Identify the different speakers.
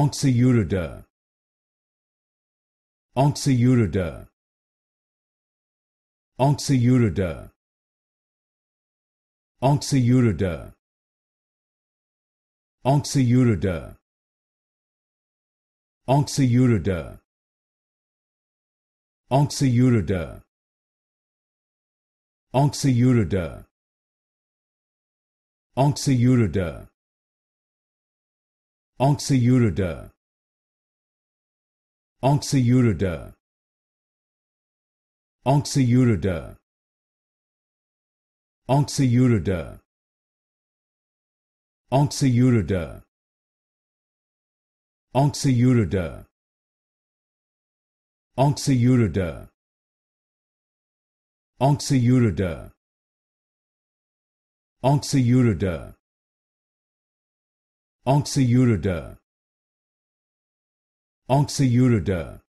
Speaker 1: Oxyuroda Oxyuroda Oxyuroda Oxyuroda Oxyuroda Oxyuroda Oxyuroda Oxyuroda Oxyuroda Oxyuridar Oxyuridar Oxyuridar Oxyuridar Oxyuridar Oxyuridar Oxyuridar Oxyuridar Oxyuridar Oxyuridar Oxyuridar